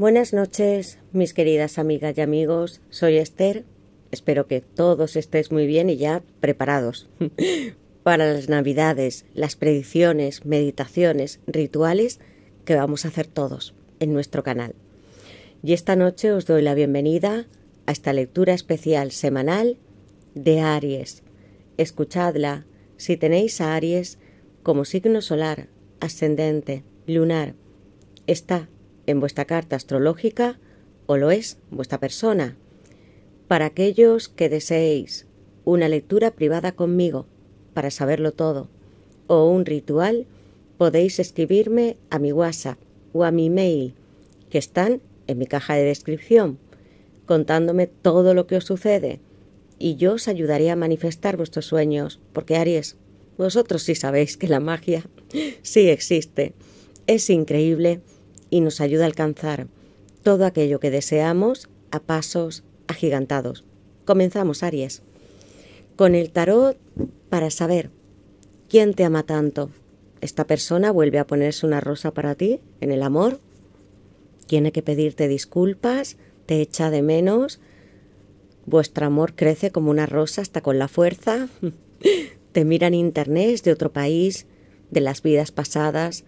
Buenas noches, mis queridas amigas y amigos. Soy Esther. Espero que todos estéis muy bien y ya preparados para las navidades, las predicciones, meditaciones, rituales que vamos a hacer todos en nuestro canal. Y esta noche os doy la bienvenida a esta lectura especial semanal de Aries. Escuchadla si tenéis a Aries como signo solar, ascendente, lunar. Está en vuestra carta astrológica o lo es vuestra persona. Para aquellos que deseéis una lectura privada conmigo, para saberlo todo, o un ritual, podéis escribirme a mi WhatsApp o a mi mail, que están en mi caja de descripción, contándome todo lo que os sucede, y yo os ayudaré a manifestar vuestros sueños, porque Aries, vosotros sí sabéis que la magia sí existe. Es increíble y nos ayuda a alcanzar todo aquello que deseamos a pasos agigantados. Comenzamos, Aries, con el tarot para saber quién te ama tanto. Esta persona vuelve a ponerse una rosa para ti en el amor, tiene que pedirte disculpas, te echa de menos, vuestro amor crece como una rosa hasta con la fuerza, te miran internet de otro país, de las vidas pasadas,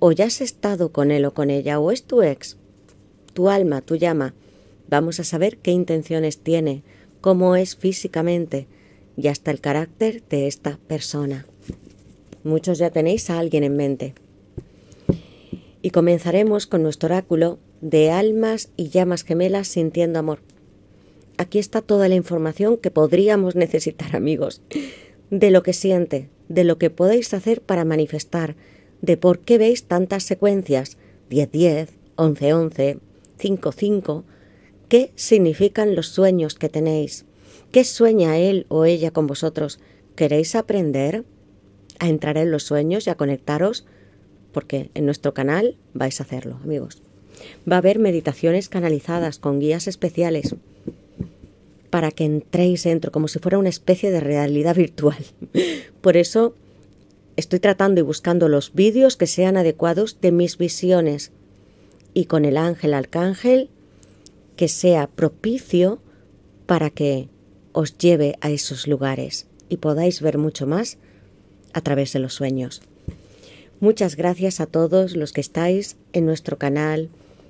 o ya has estado con él o con ella, o es tu ex, tu alma, tu llama. Vamos a saber qué intenciones tiene, cómo es físicamente y hasta el carácter de esta persona. Muchos ya tenéis a alguien en mente. Y comenzaremos con nuestro oráculo de almas y llamas gemelas sintiendo amor. Aquí está toda la información que podríamos necesitar, amigos, de lo que siente, de lo que podéis hacer para manifestar, de por qué veis tantas secuencias 10-10, 11-11, 5-5, qué significan los sueños que tenéis, qué sueña él o ella con vosotros. ¿Queréis aprender a entrar en los sueños y a conectaros? Porque en nuestro canal vais a hacerlo, amigos. Va a haber meditaciones canalizadas con guías especiales para que entréis dentro como si fuera una especie de realidad virtual. Por eso Estoy tratando y buscando los vídeos que sean adecuados de mis visiones y con el ángel arcángel que sea propicio para que os lleve a esos lugares y podáis ver mucho más a través de los sueños. Muchas gracias a todos los que estáis en nuestro canal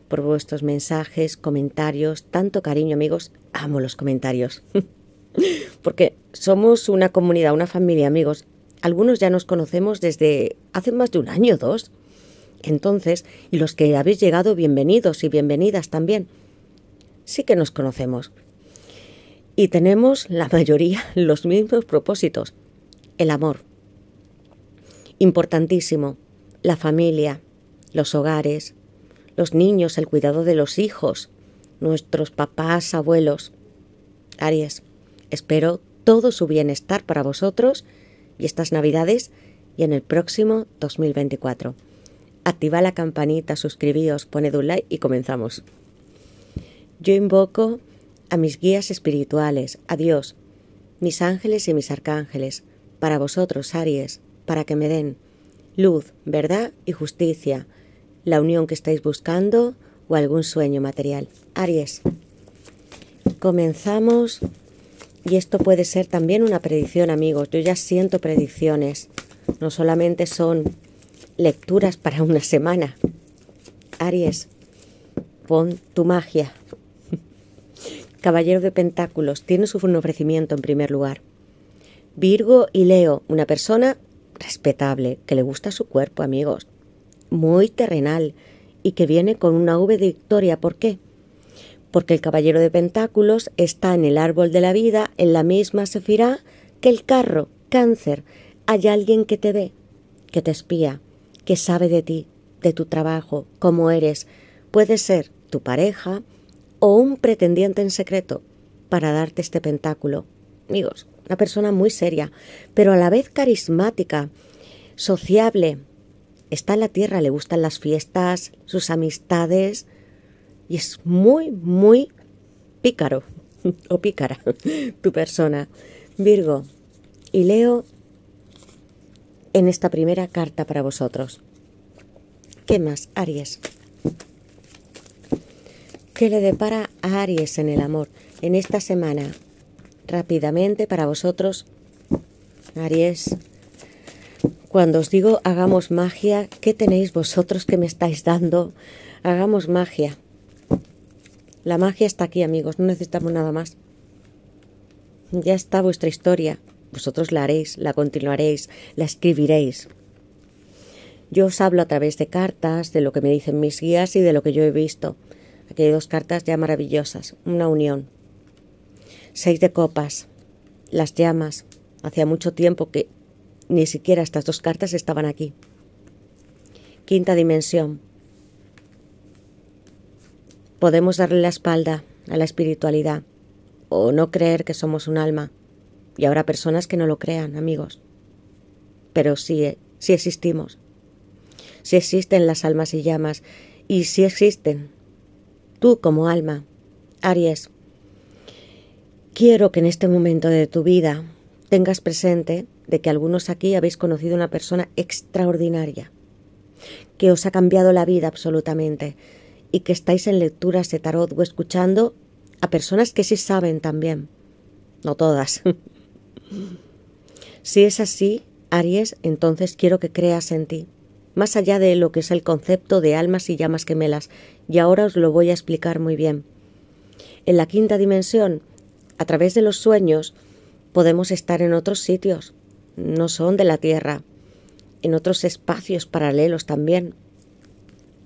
por vuestros mensajes, comentarios, tanto cariño amigos, amo los comentarios. Porque somos una comunidad, una familia amigos, algunos ya nos conocemos desde hace más de un año o dos. Entonces, y los que habéis llegado, bienvenidos y bienvenidas también. Sí que nos conocemos. Y tenemos la mayoría los mismos propósitos. El amor. Importantísimo. La familia, los hogares, los niños, el cuidado de los hijos, nuestros papás, abuelos. Aries, espero todo su bienestar para vosotros y estas Navidades y en el próximo 2024. Activa la campanita, suscribíos, poned un like y comenzamos. Yo invoco a mis guías espirituales, a Dios, mis ángeles y mis arcángeles, para vosotros, Aries, para que me den luz, verdad y justicia, la unión que estáis buscando o algún sueño material. Aries, comenzamos y esto puede ser también una predicción, amigos. Yo ya siento predicciones. No solamente son lecturas para una semana. Aries, pon tu magia. Caballero de Pentáculos, tiene su ofrecimiento en primer lugar. Virgo y Leo, una persona respetable, que le gusta su cuerpo, amigos, muy terrenal y que viene con una V de victoria. ¿Por qué? porque el caballero de pentáculos está en el árbol de la vida, en la misma sefirá que el carro, cáncer. Hay alguien que te ve, que te espía, que sabe de ti, de tu trabajo, cómo eres. Puede ser tu pareja o un pretendiente en secreto para darte este pentáculo. Amigos, una persona muy seria, pero a la vez carismática, sociable. Está en la tierra, le gustan las fiestas, sus amistades, y es muy, muy pícaro o pícara tu persona. Virgo, y leo en esta primera carta para vosotros. ¿Qué más, Aries? ¿Qué le depara a Aries en el amor en esta semana? Rápidamente para vosotros, Aries, cuando os digo hagamos magia, ¿qué tenéis vosotros que me estáis dando? Hagamos magia. La magia está aquí, amigos, no necesitamos nada más. Ya está vuestra historia. Vosotros la haréis, la continuaréis, la escribiréis. Yo os hablo a través de cartas, de lo que me dicen mis guías y de lo que yo he visto. Aquí hay dos cartas ya maravillosas, una unión. Seis de copas, las llamas. Hacía mucho tiempo que ni siquiera estas dos cartas estaban aquí. Quinta dimensión, Podemos darle la espalda a la espiritualidad o no creer que somos un alma. Y habrá personas que no lo crean, amigos. Pero sí, eh, sí existimos. si existen las almas y llamas. Y si existen. Tú como alma, Aries, quiero que en este momento de tu vida tengas presente de que algunos aquí habéis conocido una persona extraordinaria, que os ha cambiado la vida absolutamente, y que estáis en lecturas de tarot o escuchando a personas que sí saben también. No todas. si es así, Aries, entonces quiero que creas en ti, más allá de lo que es el concepto de almas y llamas gemelas, y ahora os lo voy a explicar muy bien. En la quinta dimensión, a través de los sueños, podemos estar en otros sitios, no son de la Tierra, en otros espacios paralelos también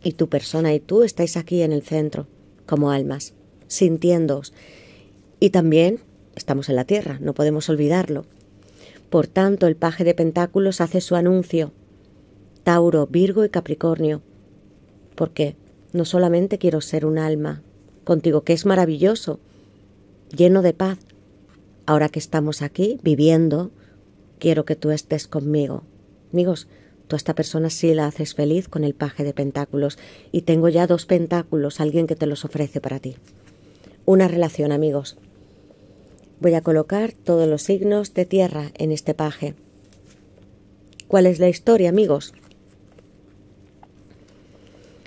y tu persona y tú estáis aquí en el centro, como almas, sintiéndoos. Y también estamos en la tierra, no podemos olvidarlo. Por tanto, el paje de pentáculos hace su anuncio. Tauro, Virgo y Capricornio. Porque no solamente quiero ser un alma contigo, que es maravilloso, lleno de paz. Ahora que estamos aquí viviendo, quiero que tú estés conmigo. Amigos, Tú a esta persona sí la haces feliz con el paje de pentáculos. Y tengo ya dos pentáculos, alguien que te los ofrece para ti. Una relación, amigos. Voy a colocar todos los signos de tierra en este paje. ¿Cuál es la historia, amigos?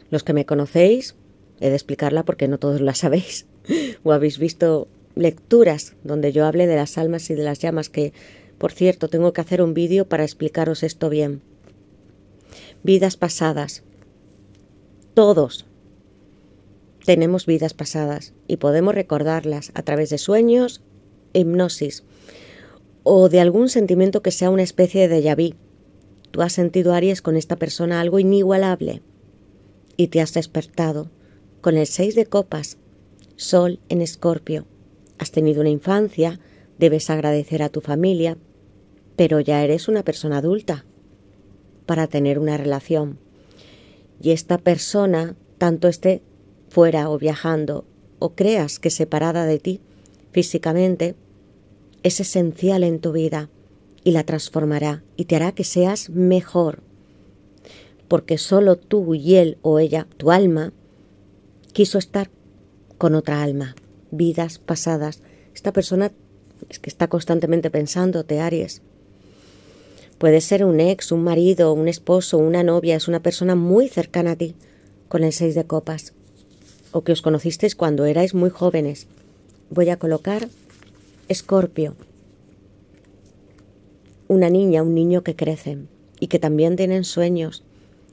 Los que me conocéis, he de explicarla porque no todos la sabéis o habéis visto lecturas donde yo hablé de las almas y de las llamas que, por cierto, tengo que hacer un vídeo para explicaros esto bien vidas pasadas. Todos tenemos vidas pasadas y podemos recordarlas a través de sueños, hipnosis o de algún sentimiento que sea una especie de déjà Tú has sentido, Aries, con esta persona algo inigualable y te has despertado con el seis de copas, sol en escorpio. Has tenido una infancia, debes agradecer a tu familia, pero ya eres una persona adulta para tener una relación. Y esta persona, tanto esté fuera o viajando, o creas que separada de ti físicamente, es esencial en tu vida y la transformará y te hará que seas mejor. Porque solo tú y él o ella, tu alma, quiso estar con otra alma. Vidas pasadas. Esta persona es que está constantemente pensándote, Aries. Puede ser un ex, un marido, un esposo, una novia, es una persona muy cercana a ti, con el seis de copas, o que os conocisteis cuando erais muy jóvenes. Voy a colocar Escorpio, una niña, un niño que crecen y que también tienen sueños,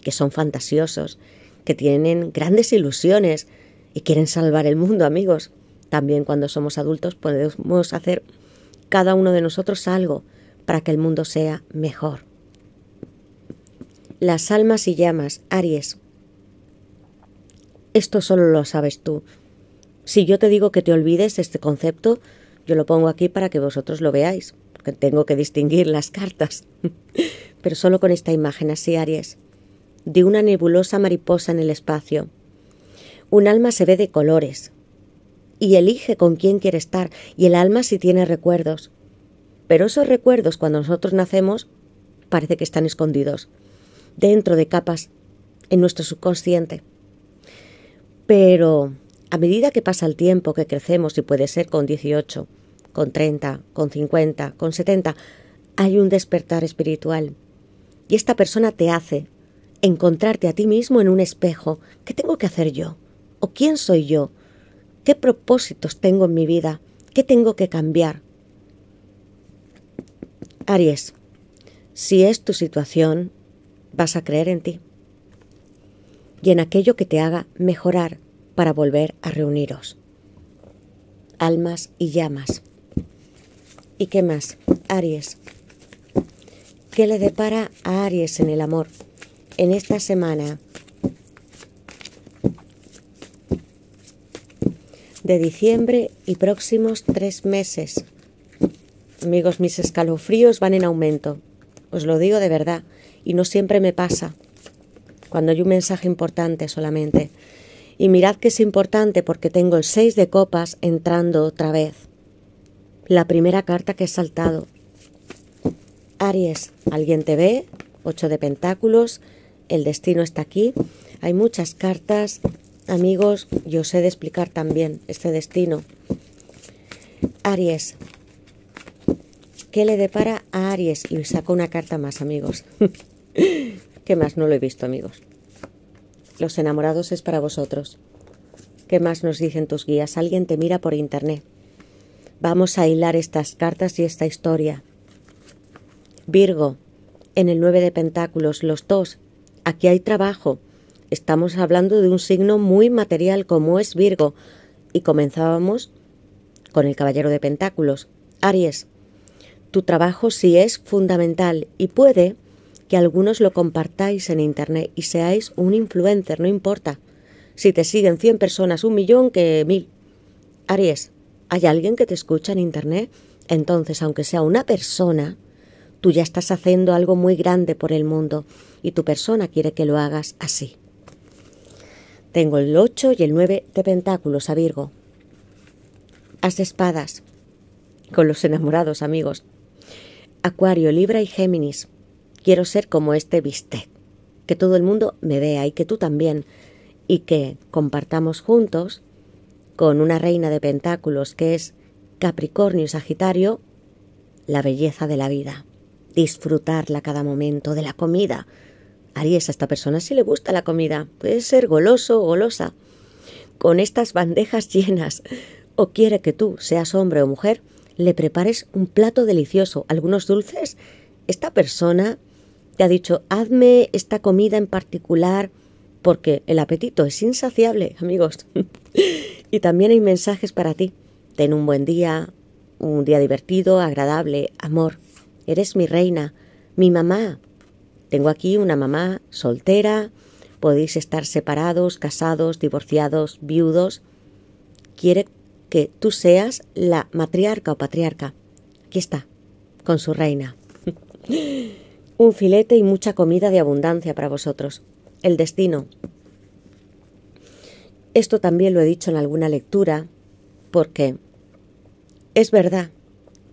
que son fantasiosos, que tienen grandes ilusiones y quieren salvar el mundo, amigos. También cuando somos adultos podemos hacer cada uno de nosotros algo para que el mundo sea mejor. Las almas y llamas, Aries. Esto solo lo sabes tú. Si yo te digo que te olvides este concepto, yo lo pongo aquí para que vosotros lo veáis, porque tengo que distinguir las cartas. Pero solo con esta imagen así, Aries, de una nebulosa mariposa en el espacio. Un alma se ve de colores y elige con quién quiere estar, y el alma si tiene recuerdos. Pero esos recuerdos cuando nosotros nacemos parece que están escondidos dentro de capas en nuestro subconsciente. Pero a medida que pasa el tiempo, que crecemos, y puede ser con 18, con 30, con 50, con 70, hay un despertar espiritual. Y esta persona te hace encontrarte a ti mismo en un espejo. ¿Qué tengo que hacer yo? ¿O quién soy yo? ¿Qué propósitos tengo en mi vida? ¿Qué tengo que cambiar? Aries, si es tu situación, vas a creer en ti y en aquello que te haga mejorar para volver a reuniros. Almas y llamas. ¿Y qué más? Aries. ¿Qué le depara a Aries en el amor? En esta semana de diciembre y próximos tres meses. Amigos, mis escalofríos van en aumento. Os lo digo de verdad. Y no siempre me pasa. Cuando hay un mensaje importante solamente. Y mirad que es importante porque tengo el 6 de copas entrando otra vez. La primera carta que he saltado. Aries, alguien te ve. 8 de pentáculos. El destino está aquí. Hay muchas cartas. Amigos, yo sé de explicar también este destino. Aries, ¿Qué le depara a Aries? Y saco una carta más, amigos. ¿Qué más? No lo he visto, amigos. Los enamorados es para vosotros. ¿Qué más nos dicen tus guías? Alguien te mira por internet. Vamos a hilar estas cartas y esta historia. Virgo, en el 9 de Pentáculos, los dos, aquí hay trabajo. Estamos hablando de un signo muy material como es Virgo. Y comenzábamos con el Caballero de Pentáculos. Aries, tu trabajo sí es fundamental y puede que algunos lo compartáis en Internet y seáis un influencer, no importa. Si te siguen 100 personas, un millón que mil. Aries, ¿hay alguien que te escucha en Internet? Entonces, aunque sea una persona, tú ya estás haciendo algo muy grande por el mundo y tu persona quiere que lo hagas así. Tengo el 8 y el 9 de pentáculos a Virgo. Haz espadas con los enamorados amigos. Acuario, Libra y Géminis. Quiero ser como este bistec. Que todo el mundo me vea y que tú también. Y que compartamos juntos con una reina de pentáculos que es Capricornio y Sagitario la belleza de la vida. Disfrutarla cada momento, de la comida. Aries, a esta persona si le gusta la comida. Puede ser goloso o golosa. Con estas bandejas llenas. O quiere que tú, seas hombre o mujer, le prepares un plato delicioso, algunos dulces. Esta persona te ha dicho, hazme esta comida en particular porque el apetito es insaciable, amigos. y también hay mensajes para ti. Ten un buen día, un día divertido, agradable, amor. Eres mi reina, mi mamá. Tengo aquí una mamá soltera. Podéis estar separados, casados, divorciados, viudos. Quiere que tú seas la matriarca o patriarca. Aquí está, con su reina. Un filete y mucha comida de abundancia para vosotros. El destino. Esto también lo he dicho en alguna lectura, porque es verdad,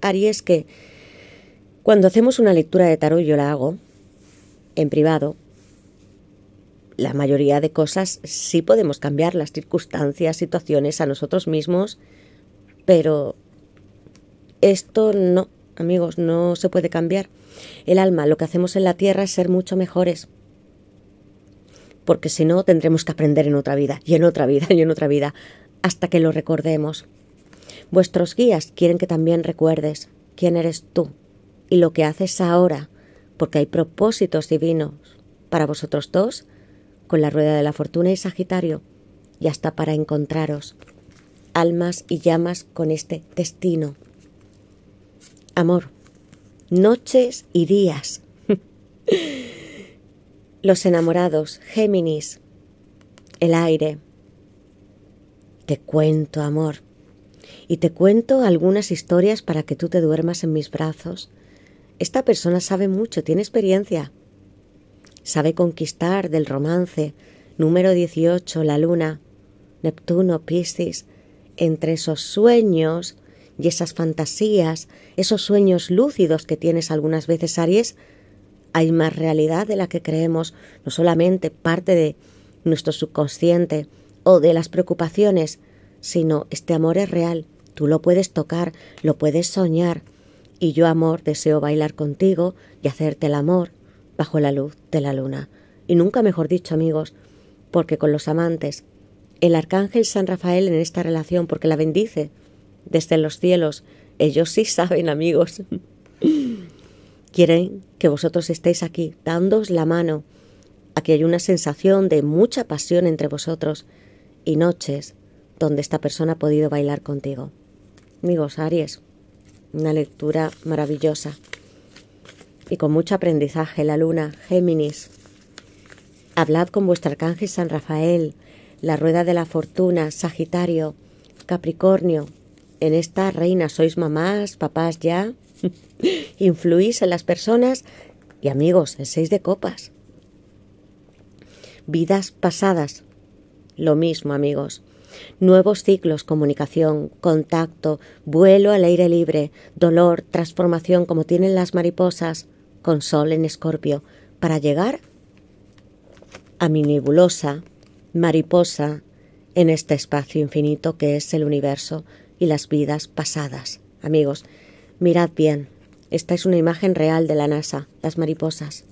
Aries que cuando hacemos una lectura de tarot, yo la hago en privado, la mayoría de cosas sí podemos cambiar, las circunstancias, situaciones a nosotros mismos, pero esto no, amigos, no se puede cambiar. El alma, lo que hacemos en la tierra es ser mucho mejores, porque si no tendremos que aprender en otra vida, y en otra vida, y en otra vida, hasta que lo recordemos. Vuestros guías quieren que también recuerdes quién eres tú y lo que haces ahora, porque hay propósitos divinos para vosotros dos con la rueda de la fortuna y Sagitario, y hasta para encontraros, almas y llamas con este destino. Amor, noches y días. Los enamorados, Géminis, el aire. Te cuento, amor, y te cuento algunas historias para que tú te duermas en mis brazos. Esta persona sabe mucho, tiene experiencia, Sabe conquistar del romance, número 18, la luna, Neptuno, Piscis, entre esos sueños y esas fantasías, esos sueños lúcidos que tienes algunas veces, Aries, hay más realidad de la que creemos, no solamente parte de nuestro subconsciente o de las preocupaciones, sino este amor es real, tú lo puedes tocar, lo puedes soñar. Y yo, amor, deseo bailar contigo y hacerte el amor, bajo la luz de la luna. Y nunca mejor dicho, amigos, porque con los amantes, el arcángel San Rafael en esta relación, porque la bendice desde los cielos, ellos sí saben, amigos, quieren que vosotros estéis aquí, dándos la mano. Aquí hay una sensación de mucha pasión entre vosotros y noches donde esta persona ha podido bailar contigo. Amigos, Aries, una lectura maravillosa y con mucho aprendizaje la luna, Géminis. Hablad con vuestro arcángel San Rafael, la rueda de la fortuna, Sagitario, Capricornio. En esta reina sois mamás, papás ya. Influís en las personas y amigos, el seis de copas. Vidas pasadas, lo mismo amigos. Nuevos ciclos, comunicación, contacto, vuelo al aire libre, dolor, transformación como tienen las mariposas, con Sol en Escorpio para llegar a mi nebulosa, mariposa, en este espacio infinito que es el universo y las vidas pasadas. Amigos, mirad bien, esta es una imagen real de la NASA, las mariposas.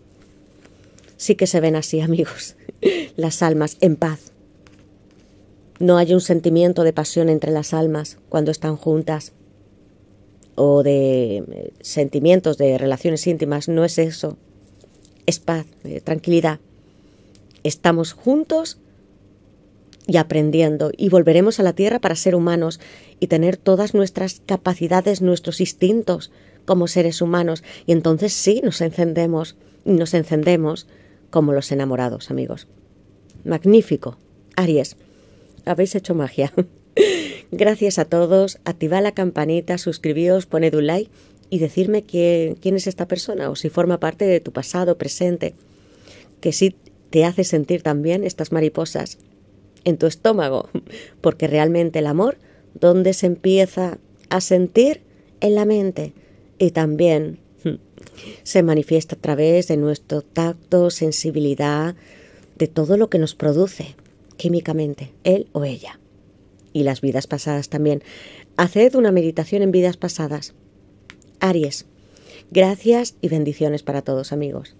Sí que se ven así, amigos, las almas en paz. No hay un sentimiento de pasión entre las almas cuando están juntas o de eh, sentimientos, de relaciones íntimas, no es eso. Es paz, eh, tranquilidad. Estamos juntos y aprendiendo y volveremos a la tierra para ser humanos y tener todas nuestras capacidades, nuestros instintos como seres humanos y entonces sí nos encendemos nos encendemos como los enamorados, amigos. Magnífico. Aries, habéis hecho magia. Gracias a todos, activad la campanita, suscribíos, poned un like y decirme quién, quién es esta persona o si forma parte de tu pasado, presente, que sí te hace sentir también estas mariposas en tu estómago, porque realmente el amor, ¿dónde se empieza a sentir? En la mente y también hmm, se manifiesta a través de nuestro tacto, sensibilidad, de todo lo que nos produce químicamente, él o ella y las vidas pasadas también. Haced una meditación en vidas pasadas. Aries, gracias y bendiciones para todos amigos.